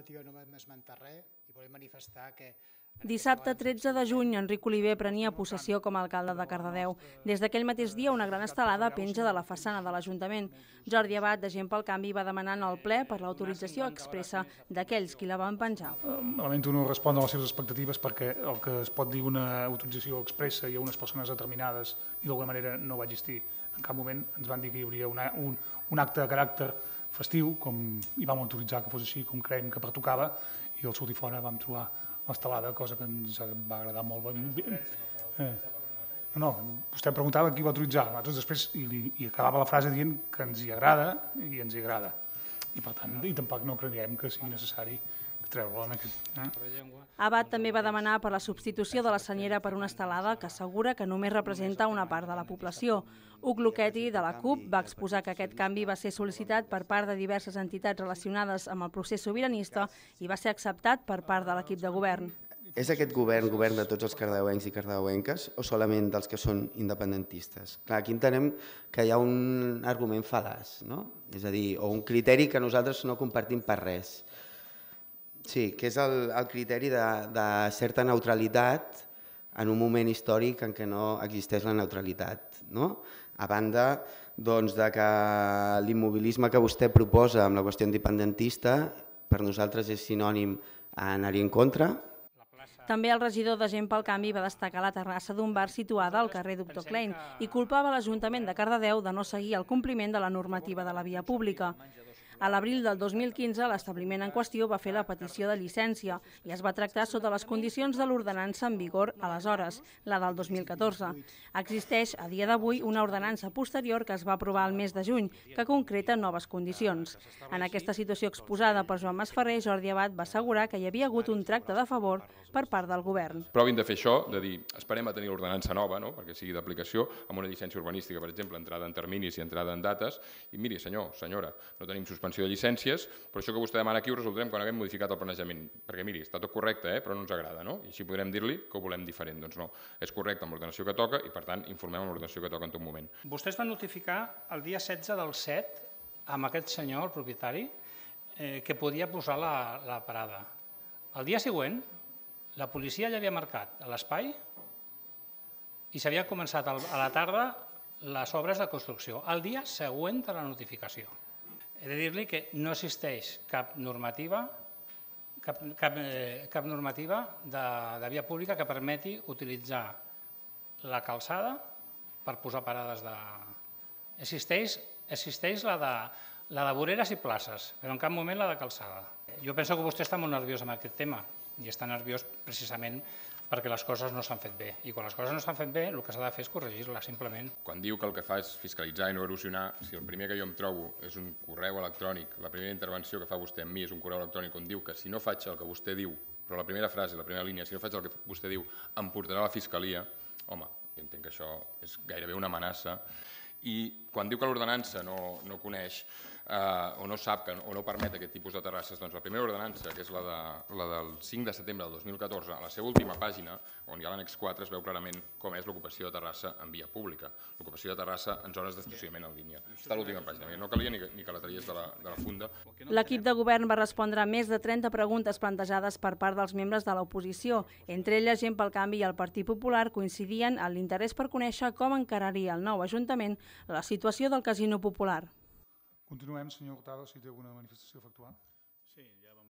informativa no vam esmentat res i volem manifestar que... Dissabte 13 de juny, Enric Oliver prenia possessió com a alcalde de Cardedeu. Des d'aquell mateix dia, una gran estelada penja de la façana de l'Ajuntament. Jordi Abad, de Gent pel Canvi, va demanar en el ple per l'autorització expressa d'aquells qui la van penjar. Eh, Lamento no respondre a les seves expectatives perquè el que es pot dir una autorització expressa i a unes persones determinades i d'alguna manera no va existir. En cap moment ens van dir que hi hauria una, un, un acte de caràcter festiu, com i vam autoritzar que fos així, com creiem que pertocava, i al sortir fora vam trobar l'estelada, cosa que ens va agradar molt. Eh, no, no, vostè em preguntava qui va autoritzar, nosaltres després i, i acabava la frase dient que ens hi agrada i ens hi agrada. I per tant, i tampoc no creiem que sigui necessari treure en aquest... Eh? Abad també va demanar per la substitució de la senyera per una estelada que assegura que només representa una part de la població. Uc Luqueti, de la CUP, va exposar que aquest canvi va ser sol·licitat per part de diverses entitats relacionades amb el procés sobiranista i va ser acceptat per part de l'equip de govern. És aquest govern govern de tots els cardeuencs i cardeuenques o solament dels que són independentistes? Clar, aquí entenem que hi ha un argument falàs, no? és a dir, o un criteri que nosaltres no compartim per res. Sí, que és el, el criteri de, de certa neutralitat en un moment històric en què no existeix la neutralitat. No? A banda doncs, de que l'immobilisme que vostè proposa amb la qüestió independentista per nosaltres és sinònim a anar-hi en contra, també el regidor de Gent pel Canvi va destacar la terrassa d'un bar situada al carrer Doctor Klein i culpava l'Ajuntament de Cardedeu de no seguir el compliment de la normativa de la via pública. A l'abril del 2015, l'establiment en qüestió va fer la petició de llicència i es va tractar sota les condicions de l'ordenança en vigor aleshores, la del 2014. Existeix, a dia d'avui, una ordenança posterior que es va aprovar el mes de juny, que concreta noves condicions. En aquesta situació exposada per Joan Masferrer, Jordi Abad va assegurar que hi havia hagut un tracte de favor per part del govern. Provin de fer això, de dir, esperem a tenir l'ordenança nova, no? perquè sigui d'aplicació, amb una llicència urbanística, per exemple, entrada en terminis i entrada en dates, i miri, senyor, senyora, no tenim suspensió suspensió de llicències, però això que vostè demana aquí ho resoldrem quan haguem modificat el planejament, perquè miri, està tot correcte, eh? però no ens agrada, no? I així podrem dir-li que ho volem diferent, doncs no, és correcte amb l'ordenació que toca i per tant informem amb l'ordenació que toca en tot moment. Vostès van notificar el dia 16 del 7 amb aquest senyor, el propietari, eh, que podia posar la, la parada. El dia següent, la policia ja havia marcat l'espai i s'havia començat a la tarda les obres de construcció, el dia següent de la notificació. He de dir-li que no existeix cap normativa cap, cap, eh, cap normativa de, de via pública que permeti utilitzar la calçada per posar parades de... Existeix, existeix la, de, la de voreres i places, però en cap moment la de calçada. Jo penso que vostè està molt nerviós amb aquest tema, i està nerviós precisament perquè les coses no s'han fet bé. I quan les coses no s'han fet bé, el que s'ha de fer és corregir-les, simplement. Quan diu que el que fa és fiscalitzar i no erosionar, si el primer que jo em trobo és un correu electrònic, la primera intervenció que fa vostè amb mi és un correu electrònic on diu que si no faig el que vostè diu, però la primera frase, la primera línia, si no faig el que vostè diu, em portarà a la fiscalia, home, jo entenc que això és gairebé una amenaça, i quan diu que l'ordenança no, no coneix, eh, o no sap que, o no permet aquest tipus de terrasses, doncs la primera ordenança, que és la, de, la del 5 de setembre del 2014, a la seva última pàgina, on hi ha l'annex 4, es veu clarament com és l'ocupació de terrassa en via pública, l'ocupació de terrassa en zones d'estacionament en línia. Està a l'última pàgina, no calia ni que, ni que la tragués de la, de la funda. L'equip de govern va respondre a més de 30 preguntes plantejades per part dels membres de l'oposició. Entre elles, gent pel canvi i el Partit Popular coincidien en l'interès per conèixer com encararia el nou Ajuntament la situació del Casino Popular. Continuem, senyor Hurtado, si té alguna manifestació a efectuar. Sí, ja